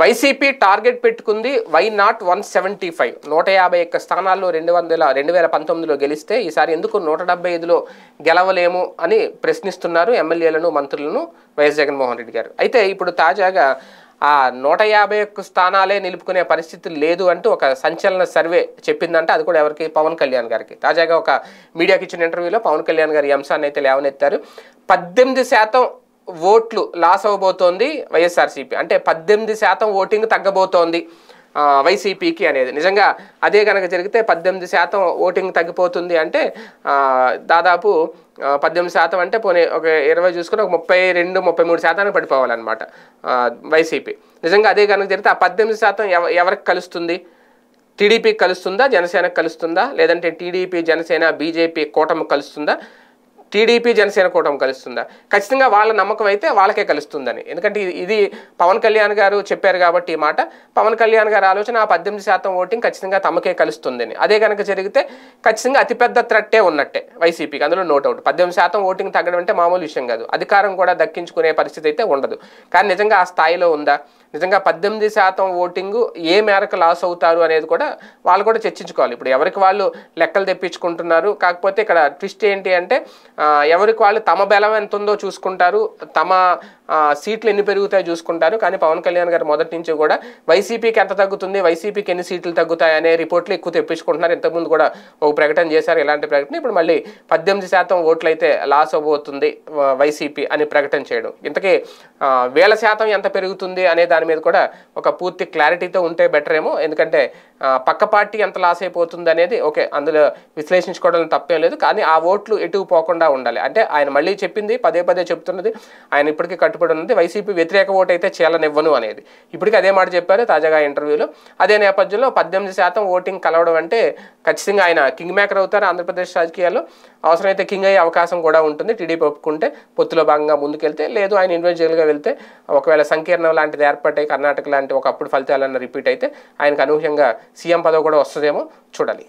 YCP target పెట్టుకుంది why not one seventy five నూట యాభై ఒక్క స్థానాల్లో రెండు వందల రెండు వేల పంతొమ్మిదిలో గెలిస్తే ఈసారి ఎందుకు నూట డెబ్బై ఐదులో గెలవలేము అని ప్రశ్నిస్తున్నారు ఎమ్మెల్యేలను మంత్రులను వైఎస్ జగన్మోహన్ రెడ్డి గారు అయితే ఇప్పుడు తాజాగా ఆ నూట యాభై ఒక్క స్థానాలే నిలుపుకునే పరిస్థితి లేదు అంటూ ఒక సంచలన సర్వే చెప్పిందంటే అది కూడా ఎవరికి పవన్ కళ్యాణ్ గారికి తాజాగా ఒక మీడియాకి ఇచ్చిన ఇంటర్వ్యూలో పవన్ కళ్యాణ్ గారు ఈ అంశాన్ని అయితే లేవనెత్తారు పద్దెనిమిది శాతం ఓట్లు లాస్ అవ్వబోతోంది వైఎస్ఆర్సీపీ అంటే పద్దెనిమిది శాతం ఓటింగ్ తగ్గబోతోంది వైసీపీకి అనేది నిజంగా అదే కనుక జరిగితే పద్దెనిమిది శాతం ఓటింగ్ తగ్గిపోతుంది అంటే దాదాపు పద్దెనిమిది శాతం అంటే పోనీ ఒక ఇరవై చూసుకుని ఒక ముప్పై రెండు ముప్పై మూడు శాతానికి పడిపోవాలన్నమాట వైసీపీ నిజంగా అదే కనుక జరిగితే ఆ పద్దెనిమిది శాతం ఎవరికి కలుస్తుంది టీడీపీకి కలుస్తుందా జనసేనకు కలుస్తుందా లేదంటే టీడీపీ జనసేన బీజేపీ కూటమి కలుస్తుందా టీడీపీ జనసేన కూటమి కలుస్తుందా ఖచ్చితంగా వాళ్ళ నమ్మకం అయితే వాళ్ళకే కలుస్తుందని ఎందుకంటే ఇది పవన్ కళ్యాణ్ గారు చెప్పారు కాబట్టి ఈ మాట పవన్ కళ్యాణ్ గారి ఆలోచన ఆ పద్దెనిమిది శాతం ఓటింగ్ ఖచ్చితంగా తమకే కలుస్తుందని అదే కనుక జరిగితే ఖచ్చితంగా అతిపెద్ద త్రట్టే ఉన్నట్టే వైసీపీకి అందులో నో డౌట్ పద్దెనిమిది శాతం ఓటింగ్ తగ్గడం అంటే మామూలు విషయం కాదు అధికారం కూడా దక్కించుకునే పరిస్థితి అయితే ఉండదు కానీ నిజంగా ఆ స్థాయిలో ఉందా నిజంగా పద్దెనిమిది శాతం ఓటింగు ఏ మేరకు లాస్ అవుతారు అనేది కూడా వాళ్ళు కూడా చర్చించుకోవాలి ఇప్పుడు ఎవరికి వాళ్ళు లెక్కలు తెప్పించుకుంటున్నారు కాకపోతే ఇక్కడ ట్విస్ట్ ఏంటి అంటే ఎవరికి వాళ్ళు తమ బలం ఎంత ఉందో చూసుకుంటారు తమ సీట్లు ఎన్ని పెరుగుతాయో చూసుకుంటారు కానీ పవన్ కళ్యాణ్ గారు మొదటి నుంచి కూడా వైసీపీకి ఎంత తగ్గుతుంది వైసీపీకి ఎన్ని సీట్లు తగ్గుతాయి అనే రిపోర్ట్లు ఎక్కువ తెప్పించుకుంటున్నారు ఇంతకుముందు కూడా ఒక ప్రకటన చేశారు ఇలాంటి ప్రకటన ఇప్పుడు మళ్ళీ పద్దెనిమిది శాతం ఓట్లు అయితే లాస్ అవ్వబోతుంది వైసీపీ అని ప్రకటన చేయడం ఇంతకీ వేల శాతం ఎంత పెరుగుతుంది అనే దాని మీద కూడా ఒక పూర్తి క్లారిటీతో ఉంటే బెటర్ ఏమో ఎందుకంటే పక్క పార్టీ ఎంత లాస్ అయిపోతుంది అనేది ఓకే అందులో విశ్లేషించుకోవడం తప్పేం లేదు కానీ ఆ ఓట్లు ఎటు పోకుండా ఉండాలి అంటే ఆయన మళ్ళీ చెప్పింది పదే పదే చెప్తున్నది ఆయన ఇప్పటికీ కట్టు కట్టుబడి ఉంది వైసీపీ వ్యతిరేక ఓటు అయితే చేయాలనివ్వను అనేది ఇప్పటికీ అదే మాట చెప్పారు తాజాగా ఇంటర్వ్యూలో అదే నేపథ్యంలో పద్దెనిమిది శాతం ఓటింగ్ కలవడం అంటే ఖచ్చితంగా ఆయన కింగ్ మేకర్ అవుతారు ఆంధ్రప్రదేశ్ రాజకీయాల్లో అవసరమైతే కింగ్ అయ్యే అవకాశం కూడా ఉంటుంది టీడీపీ ఒప్పుకుంటే పొత్తులో భాగంగా ముందుకెళ్తే లేదు ఆయన ఇండివిజువల్గా వెళ్తే ఒకవేళ సంకీర్ణం లాంటిది ఏర్పడే కర్ణాటక లాంటి ఒకప్పుడు ఫలితాలన్న రిపీట్ అయితే ఆయనకు అనూహ్యంగా సీఎం పదవి కూడా వస్తుందేమో చూడాలి